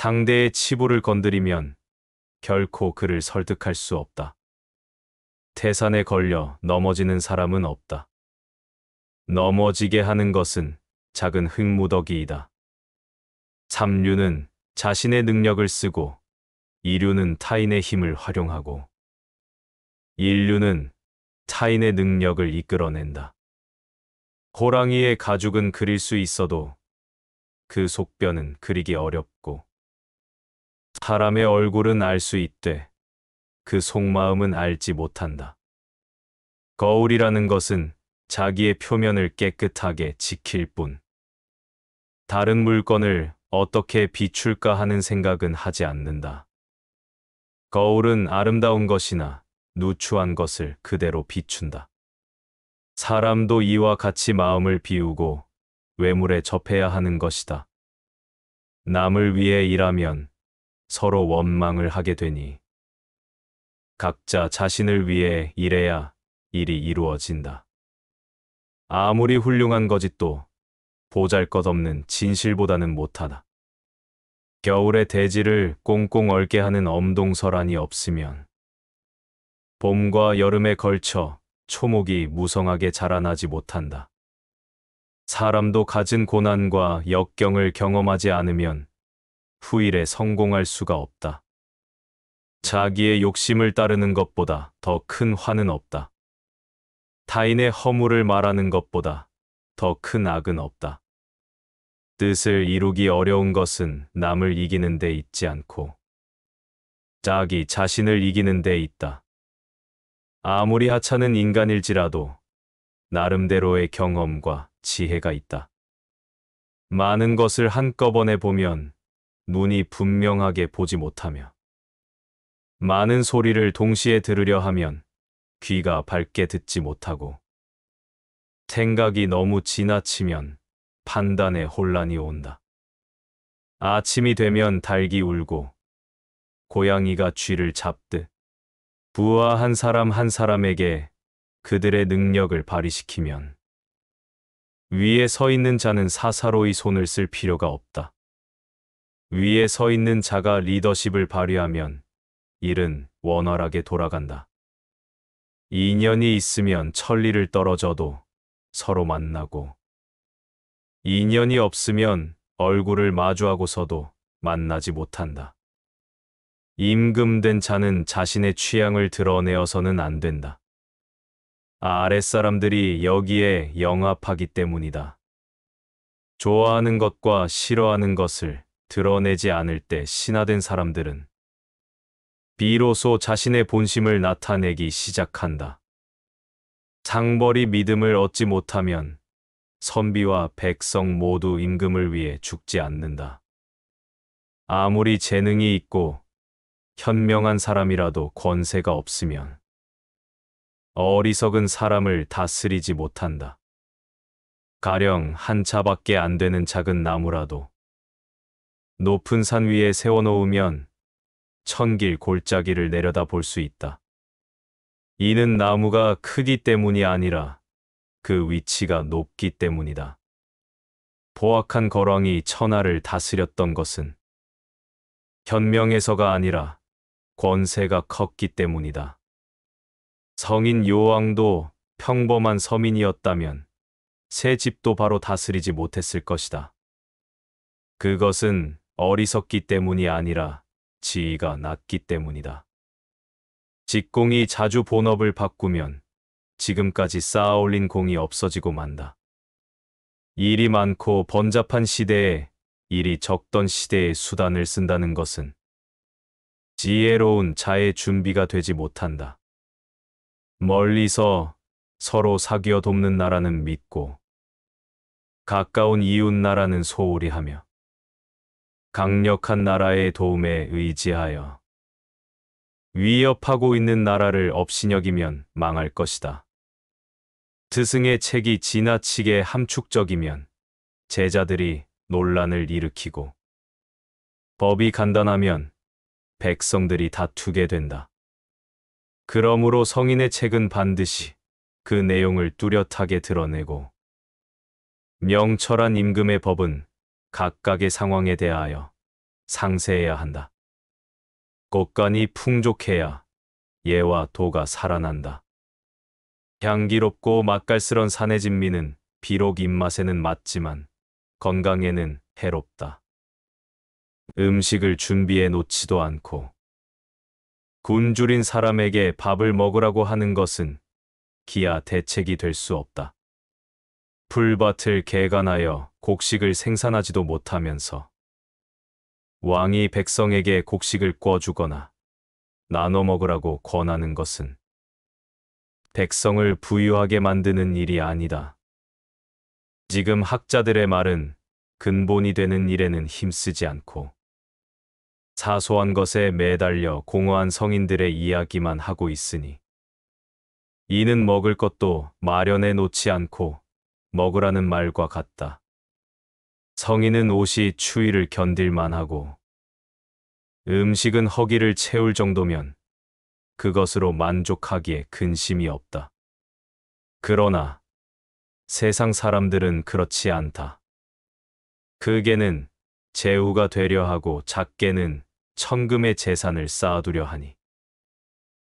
상대의 치부를 건드리면 결코 그를 설득할 수 없다. 태산에 걸려 넘어지는 사람은 없다. 넘어지게 하는 것은 작은 흙무더기이다. 삼류는 자신의 능력을 쓰고 이류는 타인의 힘을 활용하고 인류는 타인의 능력을 이끌어낸다. 호랑이의 가죽은 그릴 수 있어도 그 속변은 그리기 어렵고 사람의 얼굴은 알 수 있되 그 속마음은 알지 못한다. 거울이라는 것은 자기의 표면을 깨끗하게 지킬 뿐. 다른 물건을 어떻게 비출까 하는 생각은 하지 않는다. 거울은 아름다운 것이나 누추한 것을 그대로 비춘다. 사람도 이와 같이 마음을 비우고 외물에 접해야 하는 것이다. 남을 위해 일하면 서로 원망을 하게 되니 각자 자신을 위해 일해야 일이 이루어진다. 아무리 훌륭한 거짓도 보잘것없는 진실보다는 못하다. 겨울에 대지를 꽁꽁 얼게 하는 엄동설안이 없으면 봄과 여름에 걸쳐 초목이 무성하게 자라나지 못한다. 사람도 갖은 고난과 역경을 경험하지 않으면 후일에 성공할 수가 없다. 자기의 욕심을 따르는 것보다 더 큰 화는 없다. 타인의 허물을 말하는 것보다 더 큰 악은 없다. 뜻을 이루기 어려운 것은 남을 이기는 데 있지 않고 자기 자신을 이기는 데 있다. 아무리 하찮은 인간일지라도 나름대로의 경험과 지혜가 있다. 많은 것을 한꺼번에 보면 눈이 분명하게 보지 못하며 많은 소리를 동시에 들으려 하면 귀가 밝게 듣지 못하고 생각이 너무 지나치면 판단에 혼란이 온다. 아침이 되면 닭이 울고 고양이가 쥐를 잡듯 부와 한 사람 한 사람에게 그들의 능력을 발휘시키면 위에 서 있는 자는 사사로이 손을 쓸 필요가 없다. 위에 서 있는 자가 리더십을 발휘하면 일은 원활하게 돌아간다. 인연이 있으면 천리를 떨어져도 서로 만나고 인연이 없으면 얼굴을 마주하고서도 만나지 못한다. 임금된 자는 자신의 취향을 드러내어서는 안 된다. 아랫사람들이 여기에 영합하기 때문이다. 좋아하는 것과 싫어하는 것을 드러내지 않을 때 신화된 사람들은 비로소 자신의 본심을 나타내기 시작한다. 장벌이 믿음을 얻지 못하면 선비와 백성 모두 임금을 위해 죽지 않는다. 아무리 재능이 있고 현명한 사람이라도 권세가 없으면 어리석은 사람을 다스리지 못한다. 가령 한 차밖에 안 되는 작은 나무라도 높은 산 위에 세워놓으면 천길 골짜기를 내려다 볼 수 있다. 이는 나무가 크기 때문이 아니라 그 위치가 높기 때문이다. 보악한 거렁이 천하를 다스렸던 것은 현명해서가 아니라 권세가 컸기 때문이다. 성인 요왕도 평범한 서민이었다면 새 집도 바로 다스리지 못했을 것이다. 그것은 어리석기 때문이 아니라 지위가 낮기 때문이다. 직공이 자주 본업을 바꾸면 지금까지 쌓아올린 공이 없어지고 만다. 일이 많고 번잡한 시대에 일이 적던 시대에 수단을 쓴다는 것은 지혜로운 자의 준비가 되지 못한다. 멀리서 서로 사귀어 돕는 나라는 믿고 가까운 이웃 나라는 소홀히 하며 강력한 나라의 도움에 의지하여 위협하고 있는 나라를 업신여기면 망할 것이다. 드승의 책이 지나치게 함축적이면 제자들이 논란을 일으키고 법이 간단하면 백성들이 다투게 된다. 그러므로 성인의 책은 반드시 그 내용을 뚜렷하게 드러내고 명철한 임금의 법은 각각의 상황에 대하여 상세해야 한다. 꽃간이 풍족해야 예와 도가 살아난다. 향기롭고 맛깔스런 산의 진미는 비록 입맛에는 맞지만 건강에는 해롭다. 음식을 준비해 놓지도 않고 굶주린 사람에게 밥을 먹으라고 하는 것은 기아 대책이 될 수 없다. 풀밭을 개간하여 곡식을 생산하지도 못하면서 왕이 백성에게 곡식을 꿔주거나 나눠 먹으라고 권하는 것은 백성을 부유하게 만드는 일이 아니다. 지금 학자들의 말은 근본이 되는 일에는 힘쓰지 않고 사소한 것에 매달려 공허한 성인들의 이야기만 하고 있으니 이는 먹을 것도 마련해 놓지 않고 먹으라는 말과 같다. 성인은 옷이 추위를 견딜만 하고 음식은 허기를 채울 정도면 그것으로 만족하기에 근심이 없다. 그러나 세상 사람들은 그렇지 않다. 그게는 재우가 되려 하고 작게는 천금의 재산을 쌓아두려 하니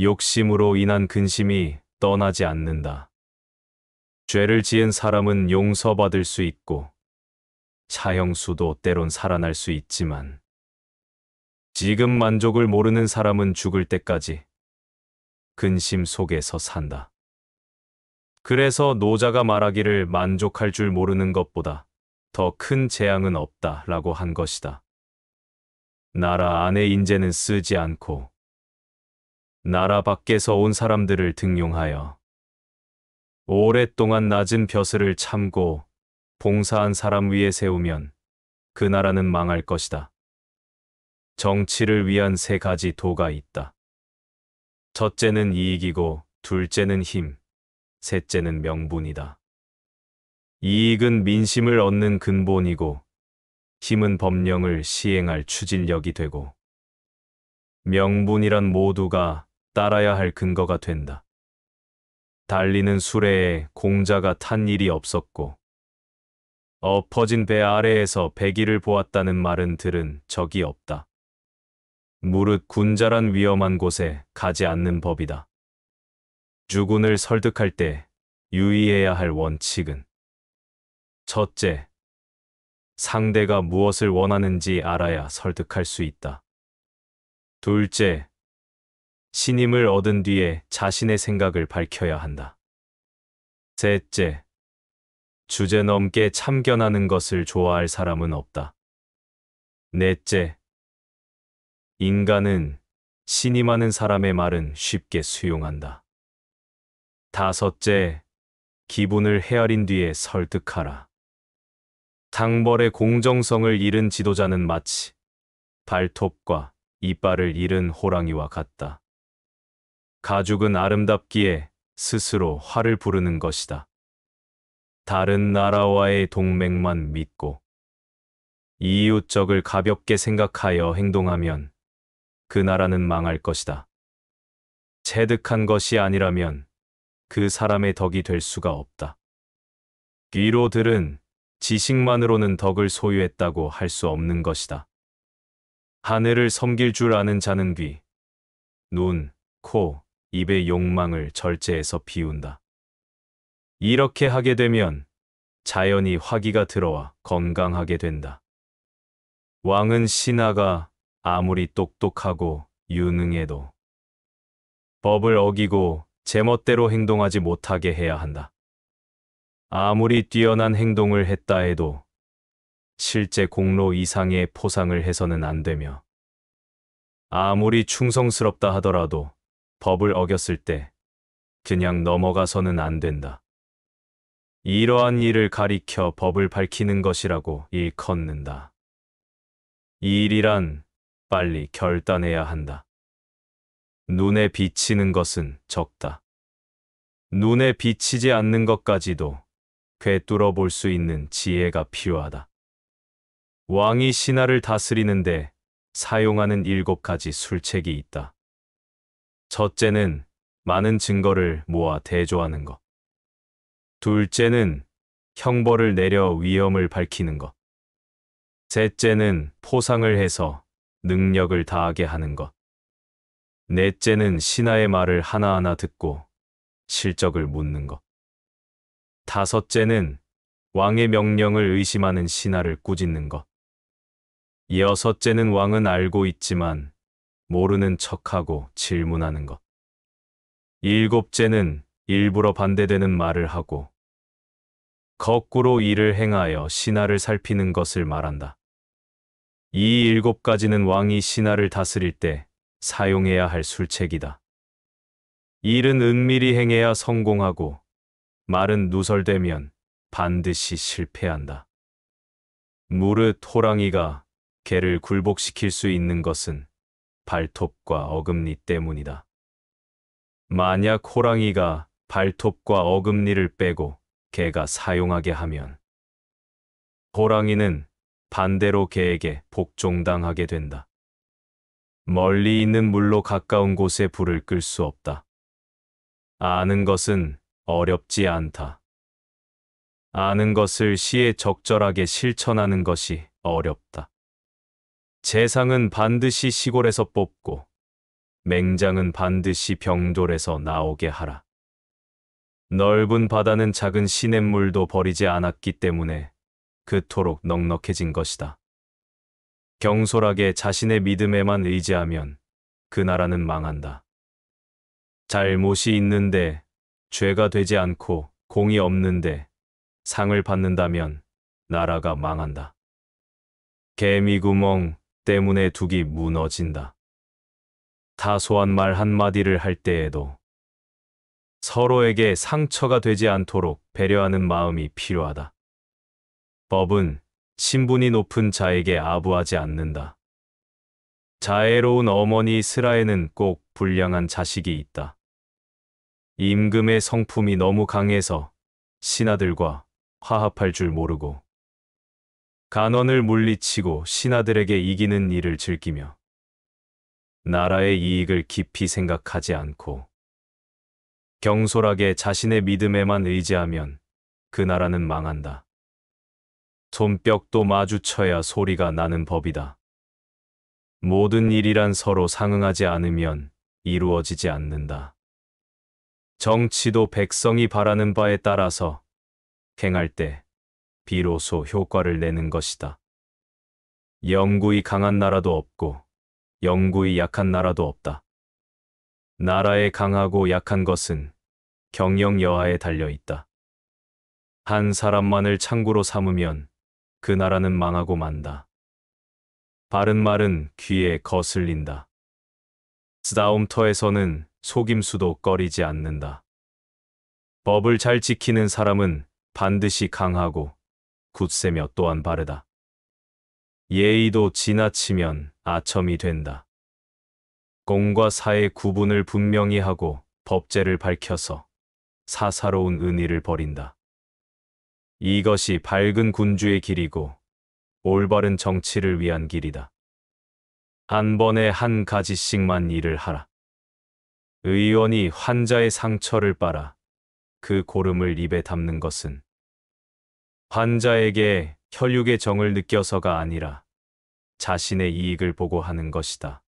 욕심으로 인한 근심이 떠나지 않는다. 죄를 지은 사람은 용서받을 수 있고 차형수도 때론 살아날 수 있지만 지금 만족을 모르는 사람은 죽을 때까지 근심 속에서 산다. 그래서 노자가 말하기를 만족할 줄 모르는 것보다 더 큰 재앙은 없다 라고 한 것이다. 나라 안에 인재는 쓰지 않고 나라 밖에서 온 사람들을 등용하여 오랫동안 낮은 벼슬을 참고 봉사한 사람 위에 세우면 그 나라는 망할 것이다. 정치를 위한 세 가지 도가 있다. 첫째는 이익이고 둘째는 힘, 셋째는 명분이다. 이익은 민심을 얻는 근본이고 힘은 법령을 시행할 추진력이 되고 명분이란 모두가 따라야 할 근거가 된다. 달리는 수레에 공자가 탄 일이 없었고 엎어진 배 아래에서 배기를 보았다는 말은 들은 적이 없다. 무릇 군자란 위험한 곳에 가지 않는 법이다. 주군을 설득할 때 유의해야 할 원칙은 첫째, 상대가 무엇을 원하는지 알아야 설득할 수 있다. 둘째, 신임을 얻은 뒤에 자신의 생각을 밝혀야 한다. 셋째, 주제 넘게 참견하는 것을 좋아할 사람은 없다. 넷째, 인간은 신임하는 사람의 말은 쉽게 수용한다. 다섯째, 기분을 헤아린 뒤에 설득하라. 당벌의 공정성을 잃은 지도자는 마치 발톱과 이빨을 잃은 호랑이와 같다. 가죽은 아름답기에 스스로 화를 부르는 것이다. 다른 나라와의 동맹만 믿고 이웃적을 가볍게 생각하여 행동하면 그 나라는 망할 것이다. 체득한 것이 아니라면 그 사람의 덕이 될 수가 없다. 귀로 들은 지식만으로는 덕을 소유했다고 할 수 없는 것이다. 하늘을 섬길 줄 아는 자는 귀, 눈, 코, 입의 욕망을 절제해서 비운다. 이렇게 하게 되면 자연히 화기가 들어와 건강하게 된다. 왕은 신하가 아무리 똑똑하고 유능해도 법을 어기고 제멋대로 행동하지 못하게 해야 한다. 아무리 뛰어난 행동을 했다 해도 실제 공로 이상의 포상을 해서는 안 되며 아무리 충성스럽다 하더라도 법을 어겼을 때 그냥 넘어가서는 안 된다. 이러한 일을 가리켜 법을 밝히는 것이라고 일컫는다. 이 일이란 빨리 결단해야 한다. 눈에 비치는 것은 적다. 눈에 비치지 않는 것까지도 꿰뚫어 볼 수 있는 지혜가 필요하다. 왕이 신하를 다스리는데 사용하는 일곱 가지 술책이 있다. 첫째는 많은 증거를 모아 대조하는 것. 둘째는 형벌을 내려 위험을 밝히는 것. 셋째는 포상을 해서 능력을 다하게 하는 것. 넷째는 신하의 말을 하나하나 듣고 실적을 묻는 것. 다섯째는 왕의 명령을 의심하는 신하를 꾸짖는 것. 여섯째는 왕은 알고 있지만 모르는 척하고 질문하는 것. 일곱째는 일부러 반대되는 말을 하고 거꾸로 일을 행하여 신하를 살피는 것을 말한다. 이 일곱 가지는 왕이 신하를 다스릴 때 사용해야 할 술책이다. 일은 은밀히 행해야 성공하고 말은 누설되면 반드시 실패한다. 무릇 호랑이가 개를 굴복시킬 수 있는 것은 발톱과 어금니 때문이다. 만약 호랑이가 발톱과 어금니를 빼고 개가 사용하게 하면 호랑이는 반대로 개에게 복종당하게 된다. 멀리 있는 물로 가까운 곳에 불을 끌 수 없다. 아는 것은 어렵지 않다. 아는 것을 시에 적절하게 실천하는 것이 어렵다. 재상은 반드시 시골에서 뽑고 맹장은 반드시 병졸에서 나오게 하라. 넓은 바다는 작은 시냇물도 버리지 않았기 때문에 그토록 넉넉해진 것이다. 경솔하게 자신의 믿음에만 의지하면 그 나라는 망한다. 잘못이 있는데 죄가 되지 않고 공이 없는데 상을 받는다면 나라가 망한다. 개미구멍, 때문에 둑이 무너진다. 다소한 말 한마디를 할 때에도 서로에게 상처가 되지 않도록 배려하는 마음이 필요하다. 법은 신분이 높은 자에게 아부하지 않는다. 자애로운 어머니 스라에는 꼭 불량한 자식이 있다. 임금의 성품이 너무 강해서 신하들과 화합할 줄 모르고 간원을 물리치고 신하들에게 이기는 일을 즐기며 나라의 이익을 깊이 생각하지 않고 경솔하게 자신의 믿음에만 의지하면 그 나라는 망한다. 손뼉도 마주쳐야 소리가 나는 법이다. 모든 일이란 서로 상응하지 않으면 이루어지지 않는다. 정치도 백성이 바라는 바에 따라서 행할 때 비로소 효과를 내는 것이다. 영구히 강한 나라도 없고 영구히 약한 나라도 없다. 나라의 강하고 약한 것은 경영 여하에 달려 있다. 한 사람만을 창구로 삼으면 그 나라는 망하고 만다. 바른 말은 귀에 거슬린다. 싸움터에서는 속임수도 꺼리지 않는다. 법을 잘 지키는 사람은 반드시 강하고 굳세며 또한 바르다. 예의도 지나치면 아첨이 된다. 공과 사의 구분을 분명히 하고 법제를 밝혀서 사사로운 은의를 벌인다. 이것이 밝은 군주의 길이고 올바른 정치를 위한 길이다. 한 번에 한 가지씩만 일을 하라. 의원이 환자의 상처를 빨아 그 고름을 입에 담는 것은 환자에게 혈육의 정을 느껴서가 아니라 자신의 이익을 보고 하는 것이다.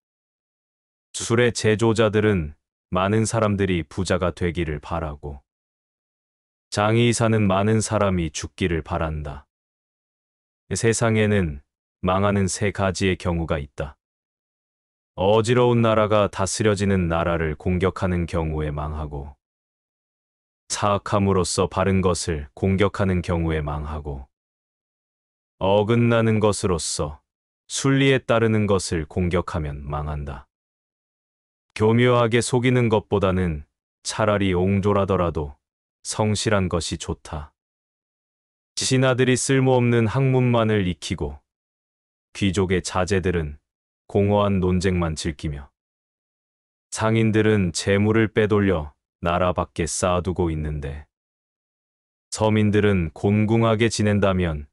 술의 제조자들은 많은 사람들이 부자가 되기를 바라고 장의사는 많은 사람이 죽기를 바란다. 세상에는 망하는 세 가지의 경우가 있다. 어지러운 나라가 다스려지는 나라를 공격하는 경우에 망하고 사악함으로써 바른 것을 공격하는 경우에 망하고 어긋나는 것으로서 순리에 따르는 것을 공격하면 망한다. 교묘하게 속이는 것보다는 차라리 옹졸하더라도 성실한 것이 좋다. 신하들이 쓸모없는 학문만을 익히고 귀족의 자제들은 공허한 논쟁만 즐기며 상인들은 재물을 빼돌려 나라 밖에 쌓아두고 있는데 서민들은 곤궁하게 지낸다면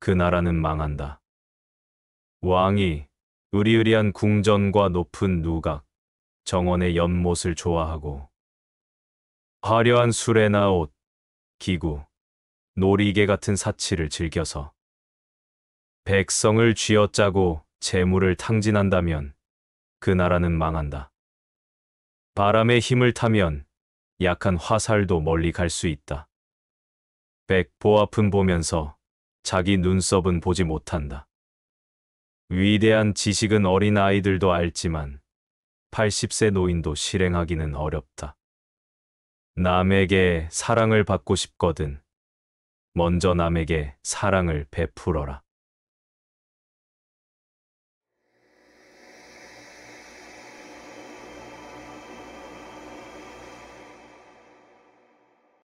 그 나라는 망한다. 왕이 의리의리한 궁전과 높은 누각, 정원의 연못을 좋아하고 화려한 수레나 옷, 기구, 놀이개 같은 사치를 즐겨서 백성을 쥐어짜고 재물을 탕진한다면 그 나라는 망한다. 바람의 힘을 타면 약한 화살도 멀리 갈 수 있다. 백 보아픈 보면서 자기 눈썹은 보지 못한다. 위대한 지식은 어린 아이들도 알지만 80세 노인도 실행하기는 어렵다. 남에게 사랑을 받고 싶거든. 먼저 남에게 사랑을 베풀어라.